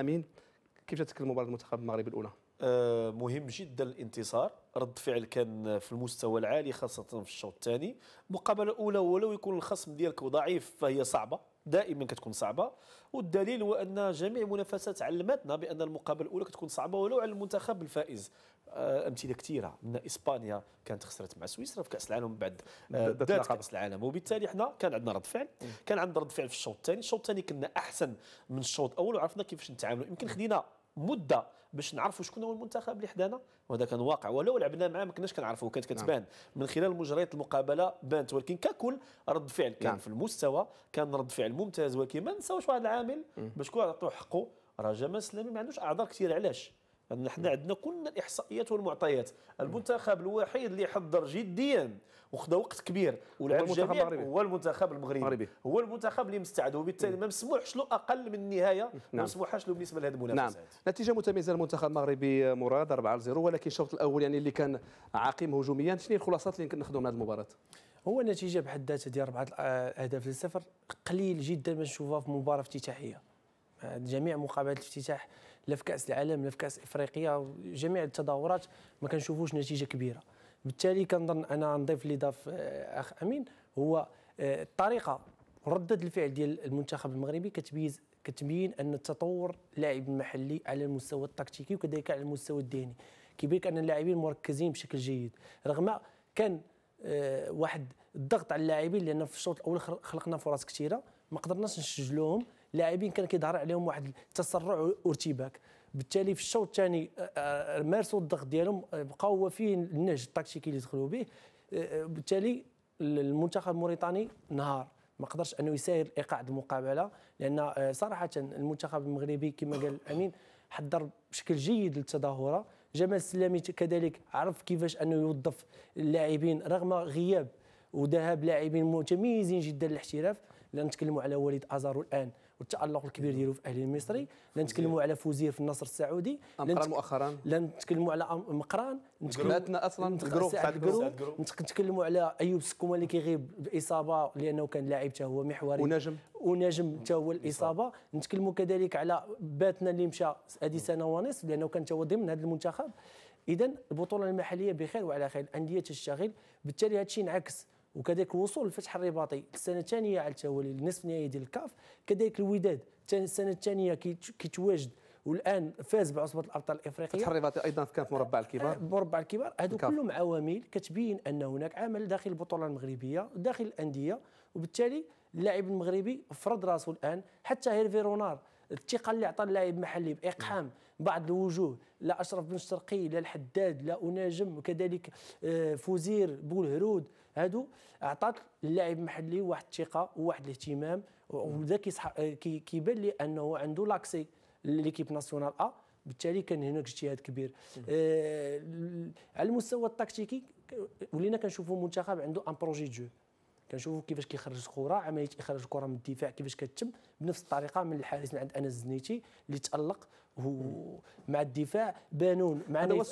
امين كيف جاتك المباراه المنتخب المغربي الاولى؟ آه مهم جدا الانتصار رد فعل كان في المستوى العالي خاصه في الشوط الثاني المقابله الاولى ولو يكون الخصم ديالك ضعيف فهي صعبه دائما كتكون صعبه والدليل هو ان جميع المنافسات علمتنا بان المقابله الاولى كتكون صعبه ولو على المنتخب الفائز آه، امثله كثيره من اسبانيا كانت خسرت مع سويسرا في كاس العالم بعد آه، بدات كاس العالم وبالتالي حنا كان عندنا رد فعل كان عندنا رد فعل في الشوط الثاني الشوط الثاني كنا احسن من الشوط الاول وعرفنا كيفاش نتعاملوا يمكن خدينا مده باش نعرفوا شكون هو المنتخب اللي حدانا وهذا كان واقع ولو لعبنا معاه ما كناش كنعرفوا كانت نعم. كتبان من خلال مجريات المقابله بانت ولكن ككل رد فعل كان نعم. في المستوى كان رد فعل ممتاز ولكن ما نساوش واحد العامل باش كون عطوه حقه راه جمال سلامي ما عندوش اعذار كثيره علاش حنا عندنا كل الاحصائيات والمعطيات المنتخب الوحيد اللي حضر جديا وخذا وقت كبير ولعب جميع هو المنتخب المغربي هو المنتخب اللي مستعد وبالتالي ما مسموحش له اقل من النهايه نعم. ما مسموحش له بالنسبه لهذه المنافسات نعم. نتيجه متميزه للمنتخب المغربي مراد 4 0 ولكن الشوط الاول يعني اللي كان عقيم هجوميا شنو الخلاصات اللي ناخذوا من هذه المباراه هو نتيجه بحد ذاتها ديال اربعه آه، اهداف للصفر قليل جدا ما نشوفها في مباراه افتتاحيه جميع مقابلات الافتتاح لا في كاس العالم لا في كاس افريقيا جميع التظاهرات ما كنشوفوش نتيجه كبيره بالتالي كنظن انا نضيف اللي ضاف آه، اخ امين هو آه، الطريقه ردة الفعل ديال المنتخب المغربي كتبيز كتبين ان التطور اللاعب المحلي على المستوى التكتيكي وكذلك على المستوى الذهني كيبان ان اللاعبين مركزين بشكل جيد رغم كان آه، واحد الضغط على اللاعبين لان في الشوط الاول خلقنا فرص كثيره ما قدرناش نسجلوهم لاعبين كان كيظهر عليهم واحد التسرع وارتباك بالتالي في الشوط الثاني آه، آه، مارسوا الضغط ديالهم آه، بقاو وافيين النهج التكتيكي اللي دخلوا به بالتالي المنتخب الموريتاني نهار ما قدرش انه يساير ايقاع المقابله لان صراحه المنتخب المغربي كما قال الامين حضر بشكل جيد للتظاهره جمال السلامي كذلك عرف كيفاش انه يوظف اللاعبين رغم غياب وذهاب لاعبين متميزين جدا للاحتراف لا نتكلموا على وليد ازارو الان والتالق الكبير ديالو في الاهلي المصري لا نتكلموا على فوزير في النصر السعودي لا مؤخرا لا نتكلموا على مقران نتكلموا اصلا الجروب تاع الجروب نتكلموا على ايوب سكوما اللي كيغيب باصابه لانه كان لاعب حتى هو محوري ونجم ونجم حتى هو الاصابه نتكلموا كذلك على باتنا اللي مشى هذه سنه ونصف لانه كان هو ضمن هذا المنتخب اذا البطوله المحليه بخير وعلى خير الانديه تشتغل بالتالي هذا الشيء انعكس وكذلك الوصول للفتح الرباطي السنه الثانيه على التوالي النصف نهائي ديال الكاف كذلك الوداد السنه الثانيه كيتواجد والان فاز بعصبه الابطال الافريقيه فتح الرباطي ايضا كان في مربع الكبار آه، مربع الكبار هادو كلهم عوامل كتبين ان هناك عمل داخل البطوله المغربيه داخل الانديه وبالتالي اللاعب المغربي فرض راسه الان حتى هيرفي رونار الثقه اللي عطى اللاعب المحلي باقحام نعم. بعض الوجوه لا اشرف بن شرقي لا الحداد لا اناجم وكذلك آه، فوزير بول هرود هادو اعطات اللاعب المحلي واحد الثقه وواحد الاهتمام وبدا كيبان لي انه عنده لاكسي ليكيب ناسيونال ا بالتالي كان هناك اجتهاد كبير آه على المستوى التكتيكي ولينا كنشوفوا منتخب عنده ان بروجي دو كنشوفوا كيفاش كيخرج كره عمليه اخراج الكره من الدفاع كيفاش كتتم بنفس الطريقه من الحارس من عند انس الزنيتي اللي تالق مع الدفاع بانون مع